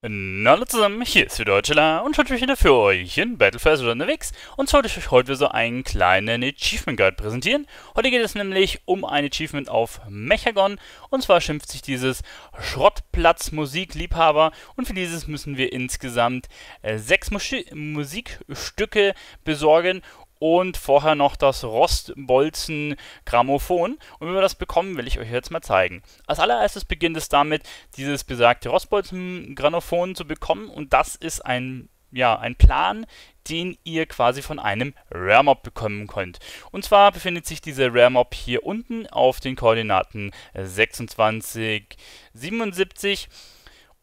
Hallo äh, zusammen, hier ist wieder Deutschela und heute bin ich wieder für euch in Battle for Azeroth unterwegs und zwar wollte ich euch heute so einen kleinen Achievement Guide präsentieren. Heute geht es nämlich um ein Achievement auf Mechagon und zwar schimpft sich dieses Schrottplatz Musikliebhaber und für dieses müssen wir insgesamt äh, sechs Musikstücke besorgen und vorher noch das Rostbolzen Grammophon. Und wie man das bekommen, will ich euch jetzt mal zeigen. Als allererstes beginnt es damit, dieses besagte Rostbolzen Grammophon zu bekommen und das ist ein ja, ein Plan, den ihr quasi von einem Rare Mob bekommen könnt. Und zwar befindet sich dieser Rare Mob hier unten auf den Koordinaten 26, 77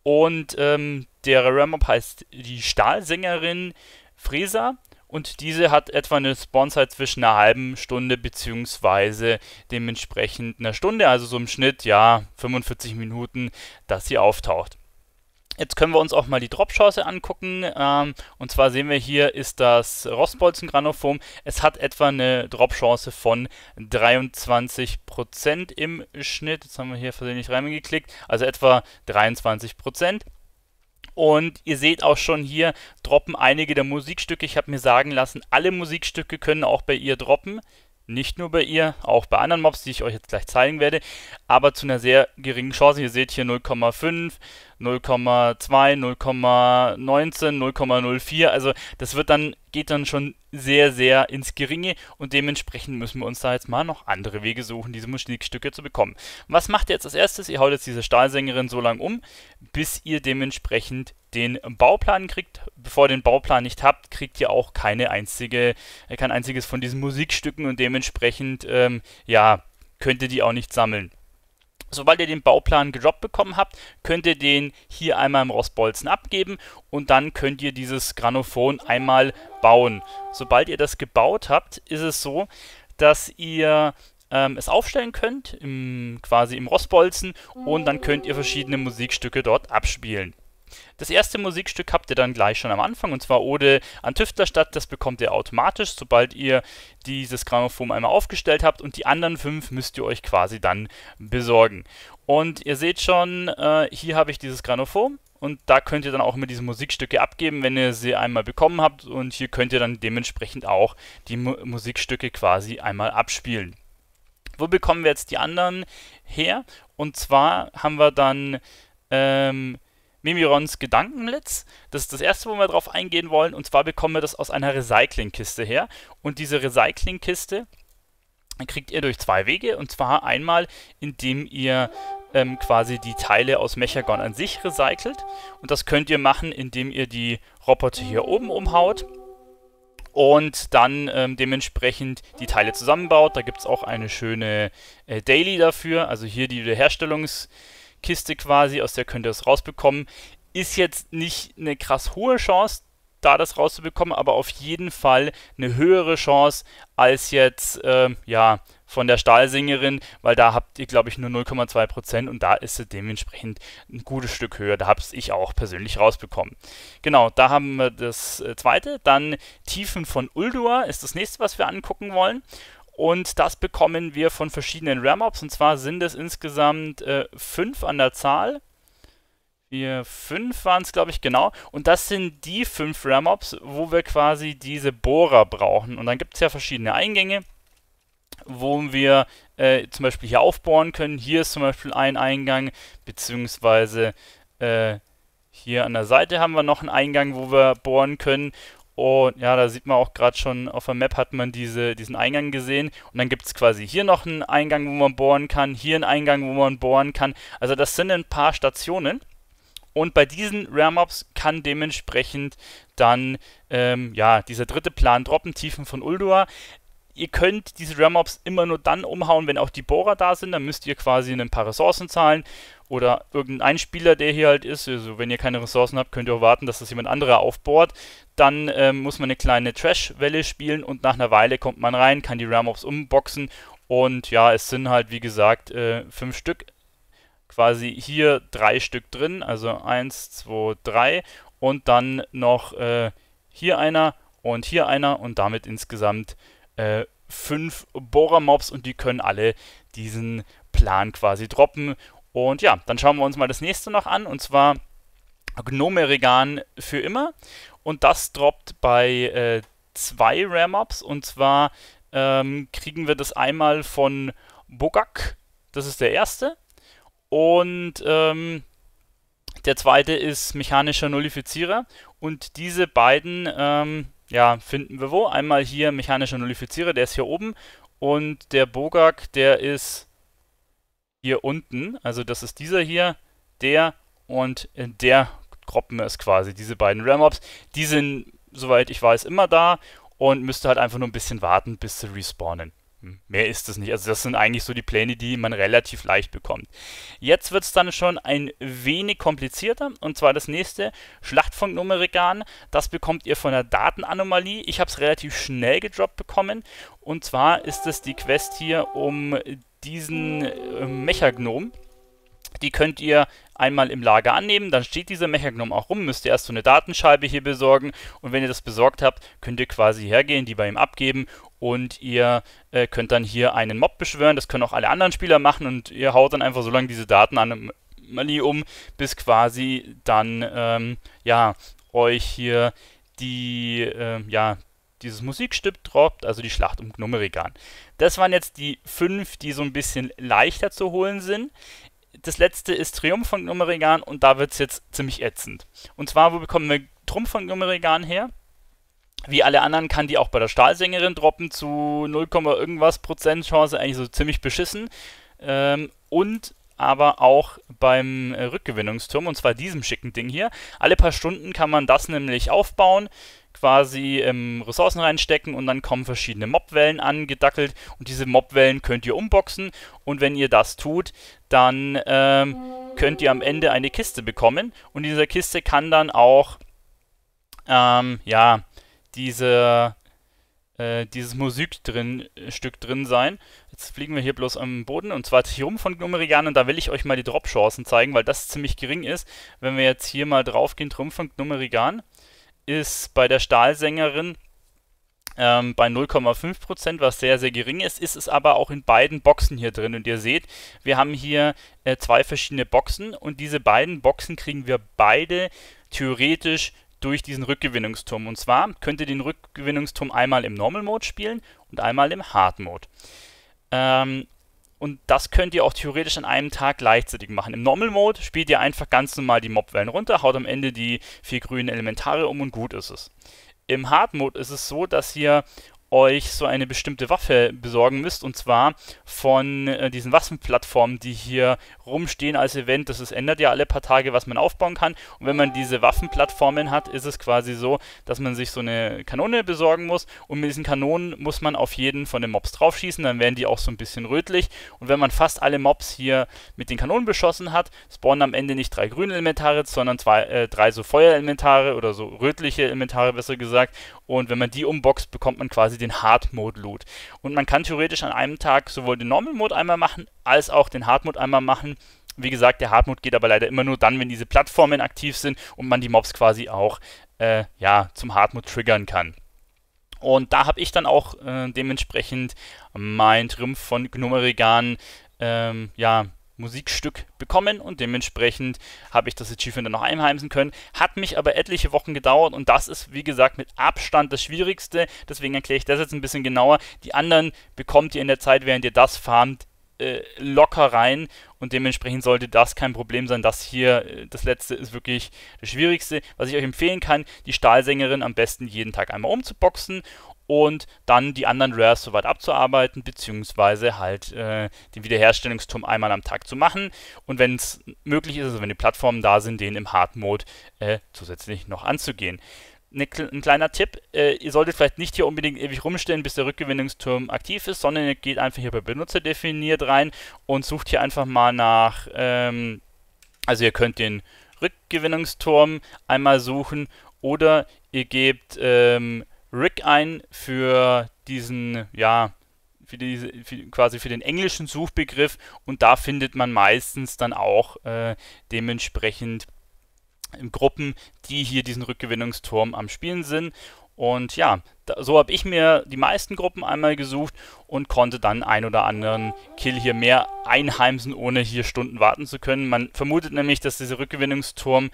und ähm, der Rare Mob heißt die Stahlsängerin Fräser und diese hat etwa eine Spawnzeit zwischen einer halben Stunde bzw. dementsprechend einer Stunde, also so im Schnitt ja 45 Minuten, dass sie auftaucht. Jetzt können wir uns auch mal die Drop-Chance angucken. Ähm, und zwar sehen wir hier ist das Rostbolzengranophom. Es hat etwa eine Drop-Chance von 23% im Schnitt. Jetzt haben wir hier versehentlich reingeklickt. Also etwa 23%. Und ihr seht auch schon hier, droppen einige der Musikstücke. Ich habe mir sagen lassen, alle Musikstücke können auch bei ihr droppen. Nicht nur bei ihr, auch bei anderen Mobs, die ich euch jetzt gleich zeigen werde, aber zu einer sehr geringen Chance. Ihr seht hier 0,5, 0,2, 0,19, 0,04. Also das wird dann, geht dann schon sehr, sehr ins Geringe und dementsprechend müssen wir uns da jetzt mal noch andere Wege suchen, diese Musikstücke zu bekommen. Was macht ihr jetzt als erstes? Ihr haut jetzt diese Stahlsängerin so lange um, bis ihr dementsprechend den Bauplan kriegt. Bevor ihr den Bauplan nicht habt, kriegt ihr auch keine einzige, kein einziges von diesen Musikstücken und dementsprechend, ähm, ja, könnt ihr die auch nicht sammeln. Sobald ihr den Bauplan gedroppt bekommen habt, könnt ihr den hier einmal im Rostbolzen abgeben und dann könnt ihr dieses Granophon einmal bauen. Sobald ihr das gebaut habt, ist es so, dass ihr ähm, es aufstellen könnt, im, quasi im Rostbolzen und dann könnt ihr verschiedene Musikstücke dort abspielen. Das erste Musikstück habt ihr dann gleich schon am Anfang und zwar Ode an Tüftlerstadt. Das bekommt ihr automatisch, sobald ihr dieses Grammophon einmal aufgestellt habt und die anderen fünf müsst ihr euch quasi dann besorgen. Und ihr seht schon, äh, hier habe ich dieses Granophon und da könnt ihr dann auch immer diese Musikstücke abgeben, wenn ihr sie einmal bekommen habt und hier könnt ihr dann dementsprechend auch die Mu Musikstücke quasi einmal abspielen. Wo bekommen wir jetzt die anderen her? Und zwar haben wir dann ähm, Mimirons Gedankenblitz. Das ist das erste, wo wir drauf eingehen wollen. Und zwar bekommen wir das aus einer Recyclingkiste her. Und diese Recyclingkiste kriegt ihr durch zwei Wege. Und zwar einmal, indem ihr ähm, quasi die Teile aus Mechagon an sich recycelt. Und das könnt ihr machen, indem ihr die Roboter hier oben umhaut und dann ähm, dementsprechend die Teile zusammenbaut. Da gibt es auch eine schöne äh, Daily dafür, also hier die Herstellungs- Kiste quasi, aus der könnt ihr es rausbekommen. Ist jetzt nicht eine krass hohe Chance, da das rauszubekommen, aber auf jeden Fall eine höhere Chance als jetzt, äh, ja, von der Stahlsingerin, weil da habt ihr, glaube ich, nur 0,2% und da ist sie dementsprechend ein gutes Stück höher. Da habe ich auch persönlich rausbekommen. Genau, da haben wir das äh, zweite. Dann Tiefen von Uldua ist das nächste, was wir angucken wollen. Und das bekommen wir von verschiedenen RAM-Ops. Und zwar sind es insgesamt äh, an der Zahl. Vier, 5 waren es, glaube ich, genau. Und das sind die 5 RAM-Ops, wo wir quasi diese Bohrer brauchen. Und dann gibt es ja verschiedene Eingänge, wo wir äh, zum Beispiel hier aufbohren können. Hier ist zum Beispiel ein Eingang, beziehungsweise äh, hier an der Seite haben wir noch einen Eingang, wo wir bohren können. Und ja, da sieht man auch gerade schon, auf der Map hat man diese, diesen Eingang gesehen. Und dann gibt es quasi hier noch einen Eingang, wo man bohren kann, hier einen Eingang, wo man bohren kann. Also das sind ein paar Stationen. Und bei diesen Rare Maps kann dementsprechend dann ähm, ja, dieser dritte Plan droppen, Tiefen von Uldua ihr könnt diese Remops immer nur dann umhauen, wenn auch die Bohrer da sind. Dann müsst ihr quasi ein paar Ressourcen zahlen oder irgendein Spieler, der hier halt ist. Also wenn ihr keine Ressourcen habt, könnt ihr auch warten, dass das jemand anderer aufbohrt. Dann ähm, muss man eine kleine Trash-Welle spielen und nach einer Weile kommt man rein, kann die Remops umboxen. Und ja, es sind halt wie gesagt äh, fünf Stück. Quasi hier drei Stück drin, also eins, zwei, drei und dann noch äh, hier einer und hier einer und damit insgesamt äh, fünf Bohrer-Mobs und die können alle diesen Plan quasi droppen. Und ja, dann schauen wir uns mal das nächste noch an und zwar Gnome Regan für immer. Und das droppt bei äh, zwei Rare-Mobs und zwar ähm, kriegen wir das einmal von Bogak, das ist der erste. Und ähm, der zweite ist mechanischer Nullifizierer. Und diese beiden ähm, ja, finden wir wo? Einmal hier mechanischer Nullifizierer, der ist hier oben und der Bogak, der ist hier unten. Also das ist dieser hier, der und der Groppen ist quasi, diese beiden Ramops. Die sind, soweit ich weiß, immer da und müsste halt einfach nur ein bisschen warten, bis sie respawnen. Hm, mehr ist es nicht. Also das sind eigentlich so die Pläne, die man relativ leicht bekommt. Jetzt wird es dann schon ein wenig komplizierter. Und zwar das nächste, Schlacht Das bekommt ihr von der Datenanomalie. Ich habe es relativ schnell gedroppt bekommen. Und zwar ist es die Quest hier um diesen äh, Mechagnom. Die könnt ihr einmal im Lager annehmen, dann steht dieser Mechagnom auch rum, müsst ihr erst so eine Datenscheibe hier besorgen und wenn ihr das besorgt habt, könnt ihr quasi hergehen, die bei ihm abgeben und ihr äh, könnt dann hier einen Mob beschwören, das können auch alle anderen Spieler machen und ihr haut dann einfach so lange diese Daten an Mali um, bis quasi dann, ähm, ja, euch hier die, äh, ja, dieses Musikstück droppt, also die Schlacht um Gnomerigan. Das waren jetzt die fünf, die so ein bisschen leichter zu holen sind das letzte ist Triumph von Gummeregan und da wird es jetzt ziemlich ätzend. Und zwar, wo bekommen wir Trumpf von Gummeregan her? Wie alle anderen kann die auch bei der Stahlsängerin droppen zu 0, irgendwas Prozent Chance, eigentlich so ziemlich beschissen. Ähm, und aber auch beim äh, Rückgewinnungsturm, und zwar diesem schicken Ding hier. Alle paar Stunden kann man das nämlich aufbauen quasi ähm, Ressourcen reinstecken und dann kommen verschiedene Mobwellen angedackelt und diese Mobwellen könnt ihr umboxen und wenn ihr das tut, dann ähm, könnt ihr am Ende eine Kiste bekommen und in dieser Kiste kann dann auch ähm, ja diese äh, dieses Musikstück drin, äh, drin sein. Jetzt fliegen wir hier bloß am Boden und zwar hier rum von Gnumerian und da will ich euch mal die Drop-Chancen zeigen, weil das ziemlich gering ist. Wenn wir jetzt hier mal drauf gehen, drum von Gnumerigan, ist bei der Stahlsängerin ähm, bei 0,5%, was sehr, sehr gering ist, ist es aber auch in beiden Boxen hier drin. Und ihr seht, wir haben hier äh, zwei verschiedene Boxen und diese beiden Boxen kriegen wir beide theoretisch durch diesen Rückgewinnungsturm. Und zwar könnt ihr den Rückgewinnungsturm einmal im Normal Mode spielen und einmal im Hard Mode. Ähm, und das könnt ihr auch theoretisch an einem Tag gleichzeitig machen. Im Normal Mode spielt ihr einfach ganz normal die Mobwellen runter, haut am Ende die vier grünen Elementare um und gut ist es. Im Hard Mode ist es so, dass ihr euch so eine bestimmte Waffe besorgen müsst und zwar von äh, diesen Waffenplattformen, die hier rumstehen als Event. Das ist, ändert ja alle paar Tage, was man aufbauen kann. Und wenn man diese Waffenplattformen hat, ist es quasi so, dass man sich so eine Kanone besorgen muss und mit diesen Kanonen muss man auf jeden von den Mobs draufschießen, dann werden die auch so ein bisschen rötlich und wenn man fast alle Mobs hier mit den Kanonen beschossen hat, spawnen am Ende nicht drei grüne Elementare, sondern zwei, äh, drei so Feuerelementare oder so rötliche Elementare besser gesagt und wenn man die umboxt, bekommt man quasi den Hard Mode Loot. Und man kann theoretisch an einem Tag sowohl den Normal Mode einmal machen, als auch den Hard Mode einmal machen. Wie gesagt, der Hard Mode geht aber leider immer nur dann, wenn diese Plattformen aktiv sind und man die Mobs quasi auch äh, ja, zum Hard Mode triggern kann. Und da habe ich dann auch äh, dementsprechend mein Triumph von Gnomeregan ähm, ja, Musikstück bekommen und dementsprechend habe ich das Achievement dann noch einheimsen können. Hat mich aber etliche Wochen gedauert und das ist, wie gesagt, mit Abstand das Schwierigste. Deswegen erkläre ich das jetzt ein bisschen genauer. Die anderen bekommt ihr in der Zeit, während ihr das farmt, äh, locker rein und dementsprechend sollte das kein Problem sein. Das hier, äh, das letzte ist wirklich das Schwierigste. Was ich euch empfehlen kann, die Stahlsängerin am besten jeden Tag einmal umzuboxen und dann die anderen Rares soweit abzuarbeiten, beziehungsweise halt äh, den Wiederherstellungsturm einmal am Tag zu machen und wenn es möglich ist, also wenn die Plattformen da sind, den im Hard Mode äh, zusätzlich noch anzugehen. Ne, ein kleiner Tipp, äh, ihr solltet vielleicht nicht hier unbedingt ewig rumstellen, bis der Rückgewinnungsturm aktiv ist, sondern ihr geht einfach hier bei Benutzer definiert rein und sucht hier einfach mal nach, ähm, also ihr könnt den Rückgewinnungsturm einmal suchen oder ihr gebt ähm, Rick ein für diesen, ja, für diese, für, quasi für den englischen Suchbegriff und da findet man meistens dann auch äh, dementsprechend ähm, Gruppen, die hier diesen Rückgewinnungsturm am Spielen sind. Und ja, da, so habe ich mir die meisten Gruppen einmal gesucht und konnte dann ein oder anderen Kill hier mehr einheimsen, ohne hier Stunden warten zu können. Man vermutet nämlich, dass dieser Rückgewinnungsturm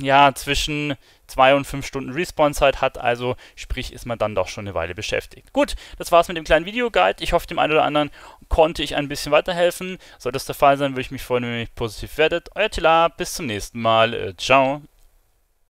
ja, zwischen zwei und fünf Stunden Respawn-Zeit hat, also sprich ist man dann doch schon eine Weile beschäftigt. Gut, das war's mit dem kleinen Video-Guide. Ich hoffe, dem einen oder anderen konnte ich ein bisschen weiterhelfen. Sollte das der Fall sein, würde ich mich freuen, wenn ihr mich positiv werdet. Euer Tila, bis zum nächsten Mal. Äh, ciao.